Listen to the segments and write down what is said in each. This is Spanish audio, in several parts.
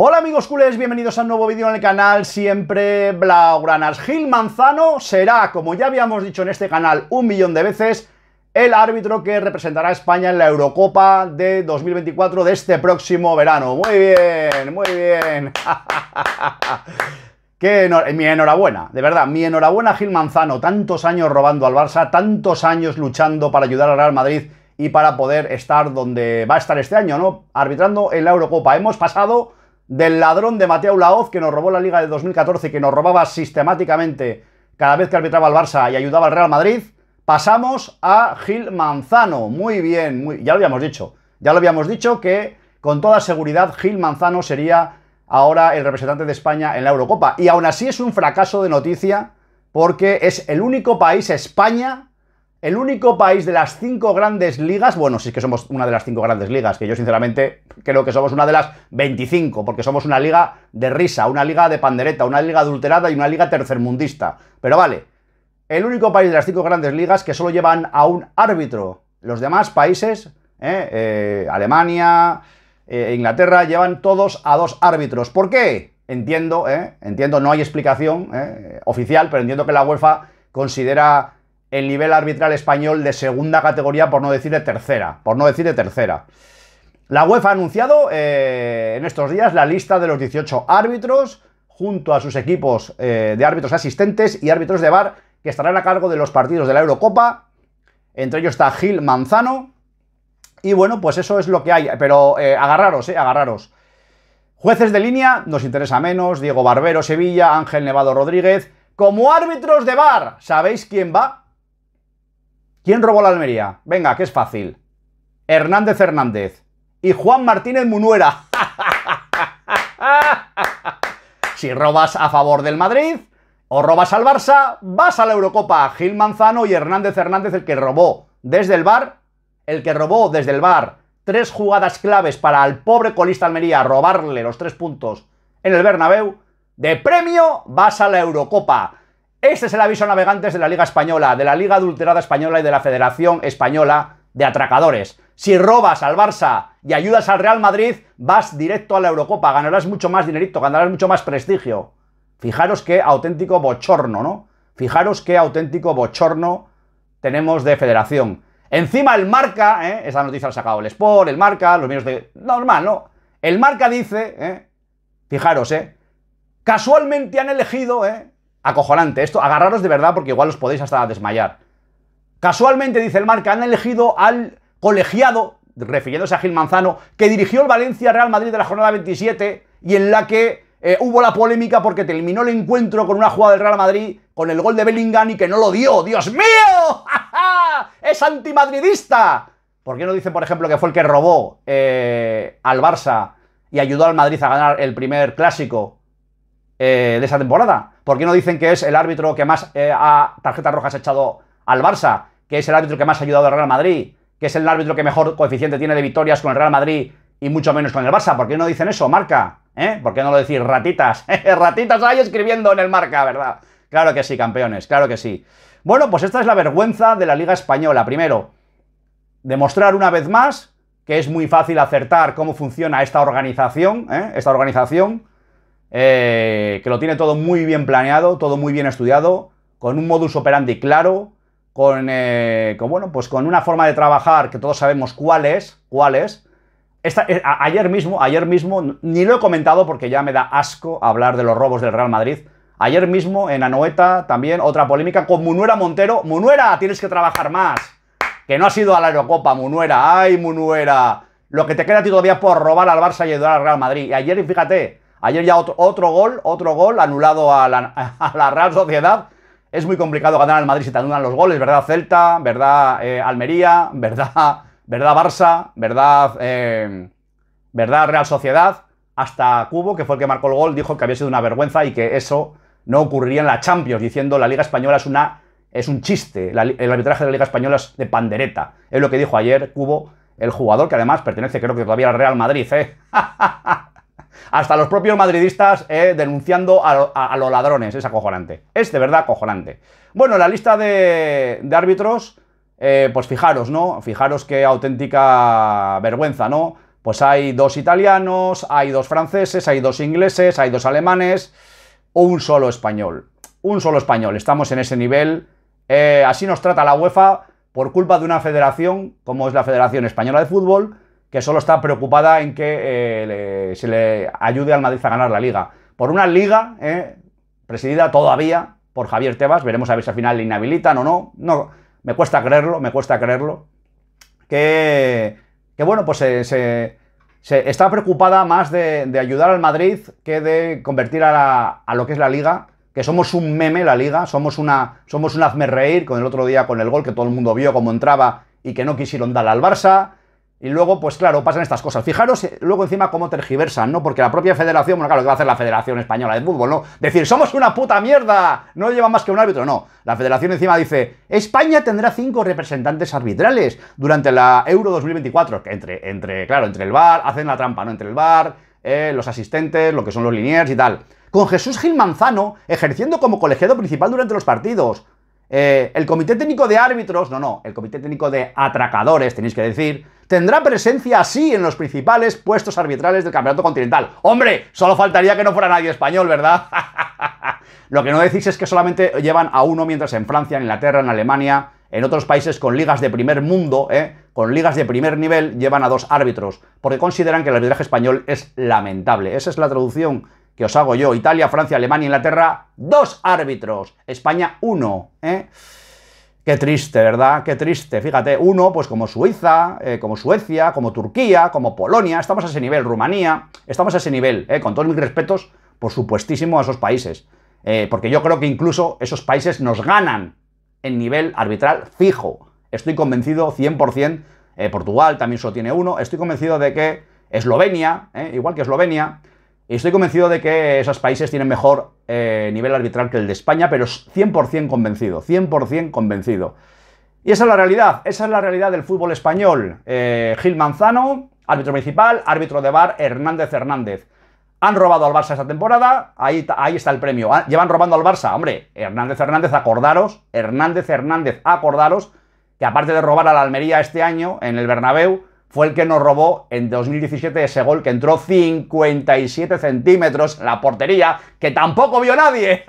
Hola amigos culés, bienvenidos a un nuevo vídeo en el canal, siempre Blaugranas. Gil Manzano será, como ya habíamos dicho en este canal un millón de veces, el árbitro que representará a España en la Eurocopa de 2024 de este próximo verano. Muy bien, muy bien. Qué mi enhorabuena, de verdad, mi enhorabuena Gil Manzano, tantos años robando al Barça, tantos años luchando para ayudar al Real Madrid y para poder estar donde va a estar este año, ¿no? Arbitrando en la Eurocopa. Hemos pasado del ladrón de Mateo Laoz que nos robó la Liga de 2014, que nos robaba sistemáticamente cada vez que arbitraba al Barça y ayudaba al Real Madrid, pasamos a Gil Manzano. Muy bien, ya lo habíamos dicho. Ya lo habíamos dicho que con toda seguridad Gil Manzano sería ahora el representante de España en la Eurocopa. Y aún así es un fracaso de noticia porque es el único país, España, el único país de las cinco grandes ligas, bueno, si es que somos una de las cinco grandes ligas, que yo sinceramente creo que somos una de las 25, porque somos una liga de risa, una liga de pandereta, una liga adulterada y una liga tercermundista. Pero vale, el único país de las cinco grandes ligas que solo llevan a un árbitro. Los demás países, ¿eh? Eh, Alemania, eh, Inglaterra, llevan todos a dos árbitros. ¿Por qué? Entiendo, entiendo, no hay explicación oficial, pero entiendo que la UEFA considera el nivel arbitral español de segunda categoría, por no decir de tercera, por no decir de tercera. La UEFA ha anunciado eh, en estos días la lista de los 18 árbitros junto a sus equipos eh, de árbitros asistentes y árbitros de bar que estarán a cargo de los partidos de la Eurocopa. Entre ellos está Gil Manzano. Y bueno, pues eso es lo que hay. Pero eh, agarraros, eh, agarraros. Jueces de línea, nos interesa menos. Diego Barbero, Sevilla, Ángel Nevado Rodríguez. Como árbitros de bar, ¿sabéis quién va? ¿Quién robó la Almería? Venga, que es fácil. Hernández Hernández y Juan Martínez Munuera. si robas a favor del Madrid o robas al Barça, vas a la Eurocopa. Gil Manzano y Hernández Hernández, el que robó desde el bar, el que robó desde el bar tres jugadas claves para al pobre colista Almería robarle los tres puntos en el Bernabéu, de premio vas a la Eurocopa. Este es el aviso a navegantes de la Liga Española, de la Liga Adulterada Española y de la Federación Española de Atracadores. Si robas al Barça y ayudas al Real Madrid, vas directo a la Eurocopa, ganarás mucho más dinerito, ganarás mucho más prestigio. Fijaros qué auténtico bochorno, ¿no? Fijaros qué auténtico bochorno tenemos de federación. Encima el marca, ¿eh? esa noticia la ha sacado el Sport, el marca, los medios de... Normal, ¿no? El marca dice, ¿eh? fijaros, ¿eh? casualmente han elegido, ¿eh? Acojonante esto. Agarraros de verdad porque igual os podéis hasta desmayar. Casualmente, dice el marca, han elegido al colegiado, refiriéndose a Gil Manzano, que dirigió el Valencia Real Madrid de la jornada 27 y en la que eh, hubo la polémica porque terminó el encuentro con una jugada del Real Madrid, con el gol de Bellingham y que no lo dio. ¡Dios mío! ¡Ja, es antimadridista! ¿Por qué no dice, por ejemplo, que fue el que robó eh, al Barça y ayudó al Madrid a ganar el primer clásico eh, de esa temporada? ¿Por qué no dicen que es el árbitro que más eh, tarjetas rojas ha echado al Barça? ¿Que es el árbitro que más ha ayudado al Real Madrid? ¿Que es el árbitro que mejor coeficiente tiene de victorias con el Real Madrid y mucho menos con el Barça? ¿Por qué no dicen eso, marca? ¿Eh? ¿Por qué no lo decís ratitas? ratitas ahí escribiendo en el marca, ¿verdad? Claro que sí, campeones, claro que sí. Bueno, pues esta es la vergüenza de la Liga Española. Primero, demostrar una vez más que es muy fácil acertar cómo funciona esta organización, esta organización, eh, que lo tiene todo muy bien planeado, todo muy bien estudiado, con un modus operandi claro, con, eh, bueno, pues con una forma de trabajar que todos sabemos cuál es, cuál es. Eh, ayer mismo, ayer mismo, ni lo he comentado porque ya me da asco hablar de los robos del Real Madrid. Ayer mismo en Anoeta también otra polémica con Munuera Montero. Munuera, tienes que trabajar más. Que no ha sido a la Aerocopa, Munuera. Ay, Munuera. Lo que te queda a ti todavía por robar al Barça y ayudar al Real Madrid. Y ayer, fíjate, Ayer ya otro, gol, otro gol anulado a la, Real Sociedad. Es muy complicado ganar al Madrid si te anulan los goles, ¿verdad Celta? ¿Verdad eh, Almería? ¿Verdad, ¿Verdad Barça? ¿Verdad, eh, ¿Verdad Real Sociedad? Hasta Cubo, que fue el que marcó el gol, dijo que había sido una vergüenza y que eso no ocurriría en la Champions, diciendo la Liga Española es una es un chiste. el arbitraje de la Liga Española es de pandereta. Es lo que dijo ayer Cubo, el jugador que además pertenece, creo que todavía al Real Madrid. ¿eh? hasta los propios madridistas eh, denunciando a, los ladrones. Es acojonante. Es de verdad acojonante. Bueno, la lista de, árbitros, eh, pues fijaros, ¿no? Fijaros qué auténtica vergüenza, ¿no? Pues hay dos italianos, hay dos franceses, hay dos ingleses, hay dos alemanes, o un solo español. Un solo español. Estamos en ese nivel. Eh, así nos trata la UEFA por culpa de una federación, como es la Federación Española de Fútbol, que solo está preocupada en que eh, se le ayude al Madrid a ganar la liga. Por una liga eh, presidida todavía por Javier Tebas, veremos a ver si al final le inhabilitan o no. No, me cuesta creerlo, me cuesta creerlo. Que, que bueno, pues se, está preocupada más de, ayudar al Madrid que de convertir a, lo que es la liga, que somos un meme la liga, somos una somos un hazme reír con el otro día con el gol que todo el mundo vio como entraba y que no quisieron dar al Barça y luego, pues claro, pasan estas cosas. Fijaros eh, luego encima cómo tergiversan, ¿no? Porque la propia federación, bueno, claro, que va a hacer la Federación Española de Fútbol, no? Decir, somos una puta mierda, no lleva más que un árbitro, no. La federación encima dice, España tendrá cinco representantes arbitrales durante la Euro 2024, que entre, entre claro, entre el bar hacen la trampa, ¿no? Entre el bar eh, los asistentes, lo que son los liniers y tal. Con Jesús Gil Manzano ejerciendo como colegiado principal durante los partidos. Eh, el Comité Técnico de Árbitros, no, no, el Comité Técnico de Atracadores, tenéis que decir, tendrá presencia así en los principales puestos arbitrales del Campeonato Continental. Hombre, solo faltaría que no fuera nadie español, ¿verdad? Lo que no decís es que solamente llevan a uno, mientras en Francia, en Inglaterra, en Alemania, en otros países con ligas de primer mundo, ¿eh? con ligas de primer nivel, llevan a dos árbitros, porque consideran que el arbitraje español es lamentable. Esa es la traducción que os hago yo, Italia, Francia, Alemania, Inglaterra, dos árbitros, España uno, ¿eh? Qué triste, ¿verdad? Qué triste. Fíjate, uno, pues como Suiza, eh, como Suecia, como Turquía, como Polonia, estamos a ese nivel, Rumanía, estamos a ese nivel, ¿eh? con todos mis respetos, por supuestísimo, a esos países. Eh, porque yo creo que incluso esos países nos ganan en nivel arbitral fijo. Estoy convencido 100%, Portugal también solo tiene uno, estoy convencido de que Eslovenia, igual que Eslovenia, y estoy convencido de que esos países tienen mejor eh, nivel arbitral que el de España, pero 100% convencido, 100% convencido. Y esa es la realidad, esa es la realidad del fútbol español. Eh, Gil Manzano, árbitro principal, árbitro de bar, Hernández Hernández. Han robado al Barça esta temporada, ahí, ahí está el premio. Ah, llevan robando al Barça, hombre, Hernández Hernández, acordaros, Hernández Hernández, acordaros, que aparte de robar a la Almería este año en el Bernabéu, fue el que nos robó en 2017 ese gol que entró 57 centímetros la portería, que tampoco vio nadie.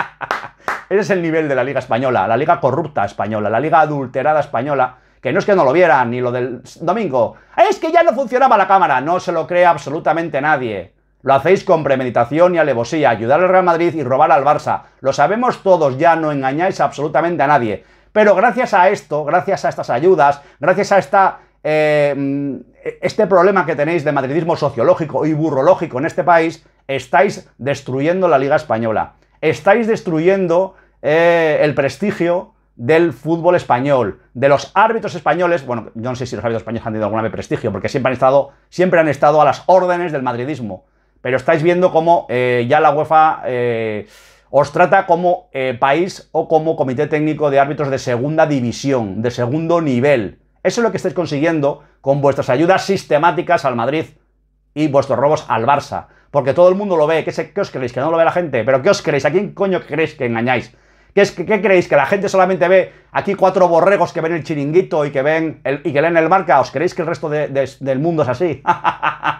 Ese es el nivel de la Liga Española, la Liga Corrupta Española, la Liga Adulterada Española, que no es que no lo vieran, ni lo del domingo. Es que ya no funcionaba la cámara, no se lo cree absolutamente nadie. Lo hacéis con premeditación y alevosía, ayudar al Real Madrid y robar al Barça. Lo sabemos todos, ya no engañáis absolutamente a nadie. Pero gracias a esto, gracias a estas ayudas, gracias a esta eh, mm, este problema que tenéis de madridismo sociológico y burrológico en este país, estáis destruyendo la Liga Española. Estáis destruyendo eh, el prestigio del fútbol español, de los árbitros españoles. Bueno, yo no sé si los árbitros españoles han tenido alguna vez prestigio, porque siempre han estado, siempre han estado a las órdenes del madridismo. Pero estáis viendo cómo eh, ya la UEFA os trata como país o como comité técnico de árbitros de segunda división, de segundo nivel eso es lo que estáis consiguiendo con vuestras ayudas sistemáticas al Madrid y vuestros robos al Barça. Porque todo el mundo lo ve. ¿Qué, os creéis? ¿Que no lo ve la gente? ¿Pero qué os creéis? ¿A quién coño creéis que engañáis? ¿Qué, es, creéis? ¿Que la gente solamente ve aquí cuatro borregos que ven el chiringuito y que, ven el, y que leen el marca? ¿Os creéis que el resto del mundo es así?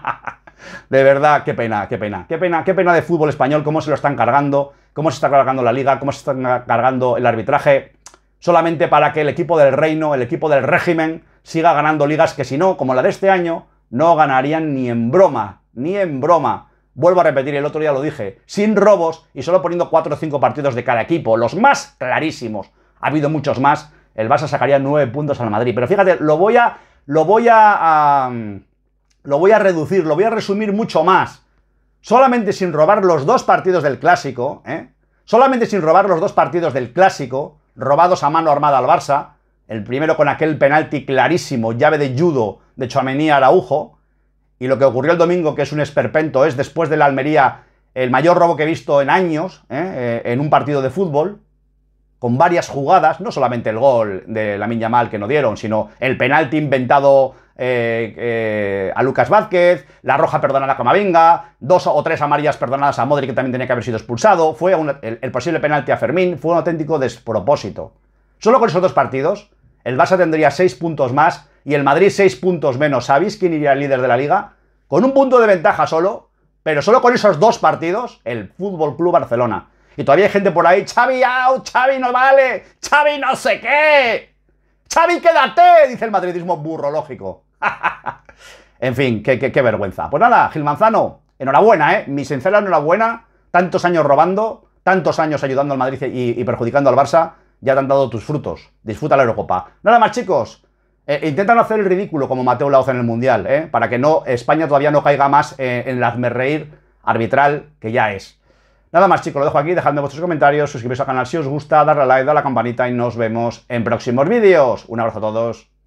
de verdad, qué pena, qué pena, qué pena, qué pena de fútbol español, cómo se lo están cargando, cómo se está cargando la liga, cómo se está cargando el arbitraje solamente para que el equipo del reino, el equipo del régimen, siga ganando ligas que si no, como la de este año, no ganarían ni en broma, ni en broma. Vuelvo a repetir, el otro día lo dije, sin robos y solo poniendo 4 o 5 partidos de cada equipo, los más clarísimos. Ha habido muchos más, el Barça sacaría 9 puntos al Madrid. Pero fíjate, lo voy a... Lo voy a, lo voy a reducir, lo voy a resumir mucho más. Solamente sin robar los dos partidos del clásico, ¿eh? solamente sin robar los dos partidos del clásico, robados a mano armada al Barça, el primero con aquel penalti clarísimo, llave de judo de a Araujo, y lo que ocurrió el domingo, que es un esperpento, es después de la Almería el mayor robo que he visto en años ¿eh? Eh, en un partido de fútbol, con varias jugadas, no solamente el gol de la mal que no dieron, sino el penalti inventado eh, eh, a Lucas Vázquez, la roja perdonada a Camavinga, dos o tres amarillas perdonadas a Modric que también tenía que haber sido expulsado, fue el, posible penalti a Fermín, fue un auténtico despropósito. Solo con esos dos partidos, el Barça tendría seis puntos más y el Madrid seis puntos menos. ¿Sabéis quién iría el líder de la liga? Con un punto de ventaja solo, pero solo con esos dos partidos, el Fútbol Club Barcelona. Y todavía hay gente por ahí, Xavi out, Chavi no vale, Chavi no sé qué. Chavi quédate, dice el madridismo burrológico. en fin, qué, qué, vergüenza. Pues nada, Gil Manzano, enhorabuena, ¿eh? Mi sincera enhorabuena. Tantos años robando, tantos años ayudando al Madrid y, perjudicando al Barça, ya te han dado tus frutos. Disfruta la Eurocopa. Nada más, chicos. Eh, intentan hacer el ridículo como Mateo Laoz en el Mundial, ¿eh? para que no España todavía no caiga más eh, en el hazmerreír arbitral que ya es. Nada más chicos, lo dejo aquí, dejando vuestros comentarios, suscribiros al canal si os gusta, darle a like, a la campanita y nos vemos en próximos vídeos. Un abrazo a todos.